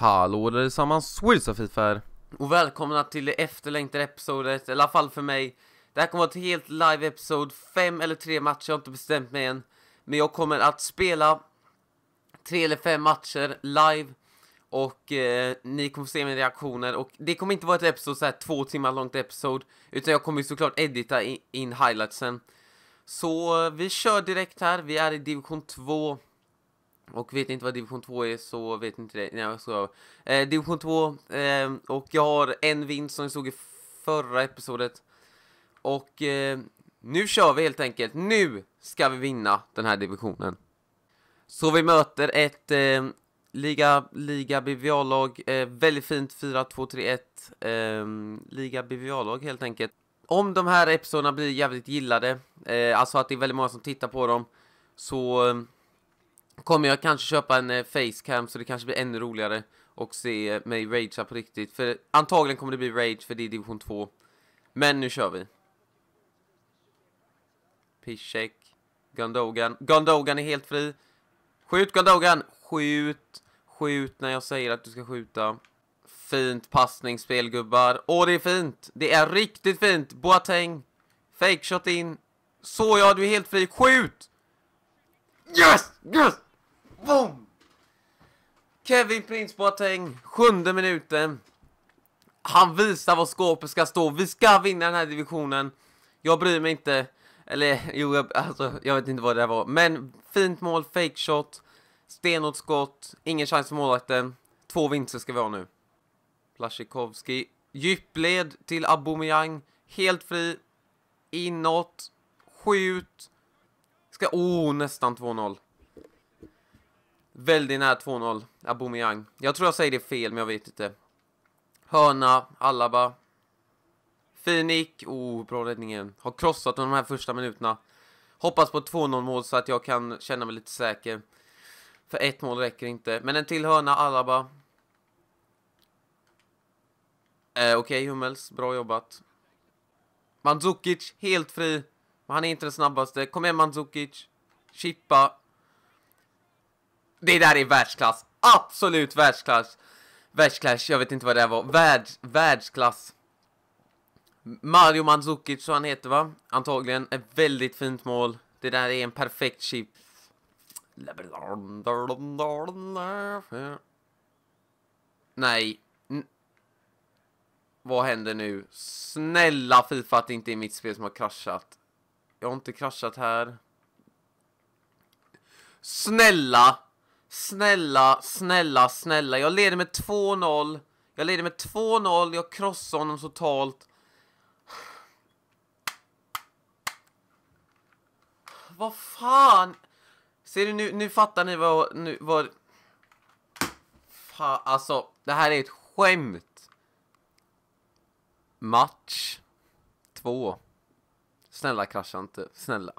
Hallå allesammans, tillsammans, Wilson här! Och välkomna till det efterlängtade episodet, i alla fall för mig. Det här kommer att vara ett helt live episod, fem eller tre matcher, jag har inte bestämt mig än. Men jag kommer att spela tre eller fem matcher live och eh, ni kommer se mina reaktioner och det kommer inte vara ett episod så här två timmar långt episod utan jag kommer såklart edita in highlightsen. Så eh, vi kör direkt här, vi är i division 2 och vet ni inte vad division 2 är så vet ni inte det. Nej, jag ska. Eh, division 2 eh, och jag har en vinst som jag såg i förra episodet. Och eh, nu kör vi helt enkelt. Nu ska vi vinna den här divisionen. Så vi möter ett eh, Liga, Liga BVA-lag. Eh, väldigt fint 4-2-3-1. Ehm, liga BVA-lag helt enkelt. Om de här episoderna blir jävligt gillade, eh, alltså att det är väldigt många som tittar på dem, så ehm, kommer jag kanske köpa en eh, facecam så det kanske blir ännu roligare och se eh, mig ragea på riktigt. För antagligen kommer det bli rage för det är division 2. Men nu kör vi. Pischek. Gundogan. Gundogan är helt fri. Skjut Gundogan! Skjut! Skjut när jag säger att du ska skjuta. Fint passningsspel gubbar. Åh det är fint! Det är riktigt fint! Boateng! Fake shot in! Så ja, du är helt fri. Skjut! Yes! Yes! Boom! Kevin Prince Boateng, sjunde minuten. Han visar var skåpet ska stå. Vi ska vinna den här divisionen. Jag bryr mig inte. Eller jo, jag, alltså, jag vet inte vad det var. Men fint mål, fake shot, stenhårt skott, ingen chans för målvakten. Två vinster ska vi ha nu. Plasjikovski, djupled till Aubameyang, helt fri, inåt, skjut. Ska, oh, nästan 2-0. Väldigt nära 2-0. Aubameyang. Jag tror jag säger det fel, men jag vet inte. Hörna, Alaba. Fin nick. Oh, bra räddning igen. Har krossat under de här första minuterna. Hoppas på 2-0 mål så att jag kan känna mig lite säker. För ett mål räcker inte. Men en till hörna, Alaba. Eh, Okej, okay, Hummels. Bra jobbat. Mandzukic, helt fri. han är inte den snabbaste. Kom igen, Mandzukic. Chippa. Det där är världsklass. Absolut världsklass. Världsklass, jag vet inte vad det var. Världs, världsklass. Mario Mandzukic, så han heter va? Antagligen. Ett väldigt fint mål. Det där är en perfekt chip. Nej. Vad händer nu? Snälla Fifa att det inte är mitt spel som har kraschat. Jag har inte kraschat här. Snälla! Snälla, snälla, snälla. Jag leder med 2-0. Jag leder med 2-0. Jag krossar honom totalt. Vad fan? Ser du nu, nu fattar ni vad, nu, vad... Fan, alltså, det här är ett skämt. Match. Två. Snälla krascha inte, snälla.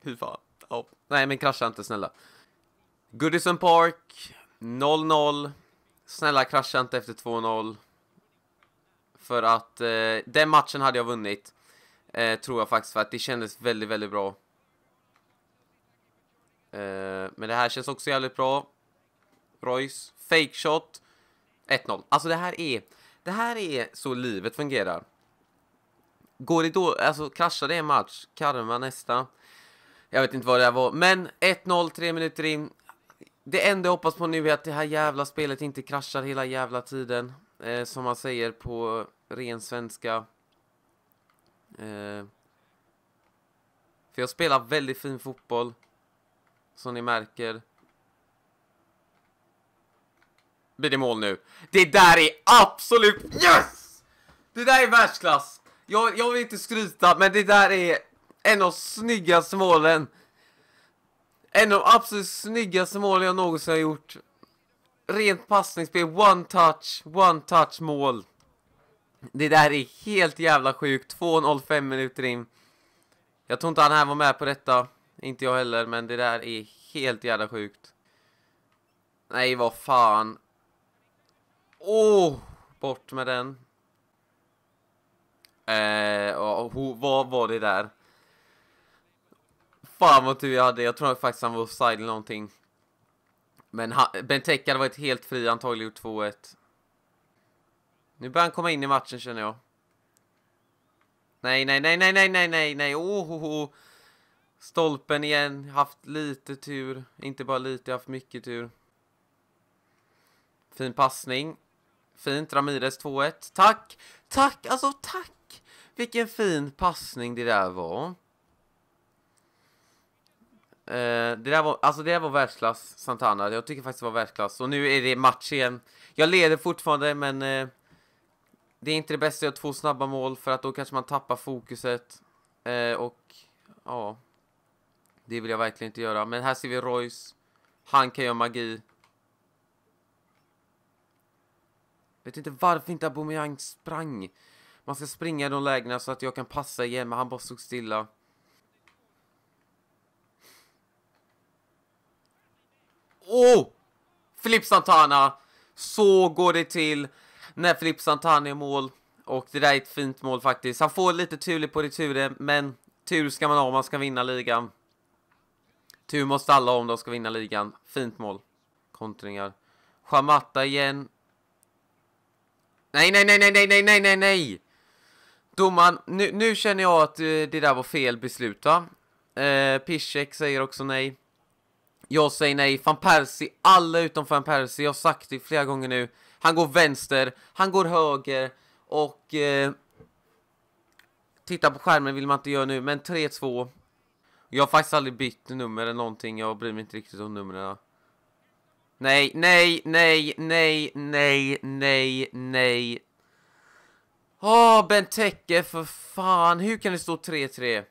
Hur fan. Oh. Nej, men krascha inte, snälla. Goodison Park, 0-0. Snälla, krascha inte efter 2-0. För att eh, den matchen hade jag vunnit. Eh, tror jag faktiskt, för att det kändes väldigt, väldigt bra. Eh, men det här känns också jävligt bra. Royce, fake shot. 1-0. Alltså det här är... Det här är så livet fungerar. Går det då, alltså kraschar det en match, karma nästa. Jag vet inte vad det här var, men 1-0 tre minuter in. Det enda jag hoppas på nu är att det här jävla spelet inte kraschar hela jävla tiden. Eh, som man säger på ren svenska. Eh, för jag spelar väldigt fin fotboll. Som ni märker. Blir det mål nu? Det där är absolut... Yes! Det där är världsklass! Jag, jag vill inte skryta, men det där är en av snyggaste målen. En av de absolut snyggaste målen jag någonsin har gjort. Rent passningsspel, one touch, one touch mål. Det där är helt jävla sjukt. 2.05 minuter in. Jag tror inte han här var med på detta. Inte jag heller, men det där är helt jävla sjukt. Nej, vad fan. Åh, oh, bort med den. Eh, och, vad var det där? Fan vad tur jag hade. Jag tror faktiskt han var offside eller någonting. Men Benteke hade varit helt fri, antagligen gjort 2-1. Nu börjar han komma in i matchen känner jag. Nej, nej, nej, nej, nej, nej, nej, nej, oh, oh, oh. Stolpen igen, haft lite tur. Inte bara lite, haft mycket tur. Fin passning. Fint, Ramirez 2-1. Tack! Tack, alltså tack! Vilken fin passning det där var. Eh, det där var, alltså det där var världsklass, Santana. Jag tycker faktiskt det var världsklass. Och nu är det match igen. Jag leder fortfarande, men eh, det är inte det bästa att göra två snabba mål för att då kanske man tappar fokuset. Eh, och ja, det vill jag verkligen inte göra. Men här ser vi Royce. Han kan göra magi. Vet inte varför inte Aubameyang sprang. Man ska springa i de lägena så att jag kan passa igen, men han bara stod stilla. Oh! Filip Santana! Så går det till när Filip Santana är mål. Och det där är ett fint mål faktiskt. Han får lite turligt på returen, men tur ska man ha om man ska vinna ligan. Tur måste alla ha om de ska vinna ligan. Fint mål. Kontringar. Schamatta igen. Nej, nej, nej, nej, nej, nej, nej, nej, nej! Domaren, nu, nu, känner jag att eh, det där var fel beslut, va? Eh, Piszek säger också nej. Jag säger nej. Van Persie, alla utom van Persie, jag har sagt det flera gånger nu. Han går vänster, han går höger och... Eh, titta på skärmen vill man inte göra nu, men 3-2. Jag har faktiskt aldrig bytt nummer eller någonting, jag bryr mig inte riktigt om numren. Nej, nej, nej, nej, nej, nej, nej. Åh, ah, oh, Benteke, för fan. Hur kan det stå 3-3?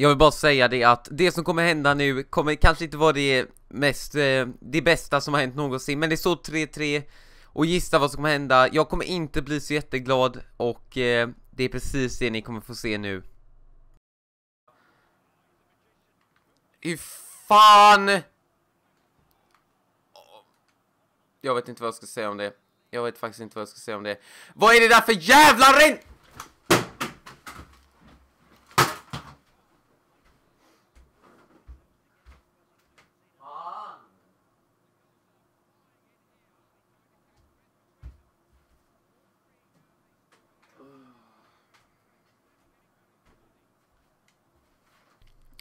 Jag vill bara säga det att det som kommer hända nu kommer kanske inte vara det mest, eh, det bästa som har hänt någonsin, men det står 3-3 och gissa vad som kommer hända. Jag kommer inte bli så jätteglad och eh, det är precis det ni kommer få se nu. Hur fan! Jag vet inte vad jag ska säga om det. Jag vet faktiskt inte vad jag ska säga om det. Vad är det där för jävla rent?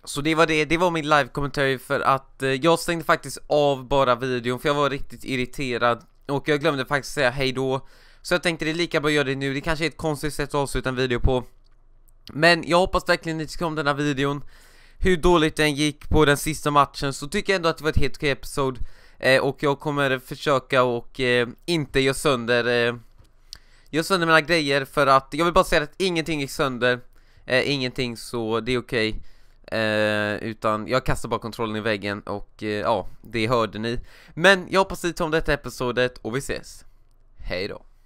Så det var det, det var min live-kommentar för att eh, jag stängde faktiskt av bara videon för jag var riktigt irriterad och jag glömde faktiskt säga hej då. Så jag tänkte det är lika bra att göra det nu, det kanske är ett konstigt sätt att avsluta en video på. Men jag hoppas verkligen ni tycker om den här videon. Hur dåligt den gick på den sista matchen så tycker jag ändå att det var ett helt okej episod. Eh, och jag kommer försöka och eh, inte göra sönder, eh, göra sönder mina grejer för att jag vill bara säga att ingenting gick sönder. Eh, ingenting så det är okej. Eh, utan jag kastar bara kontrollen i väggen och eh, ja, det hörde ni. Men jag hoppas ni tar om detta episodet och vi ses. Hej då.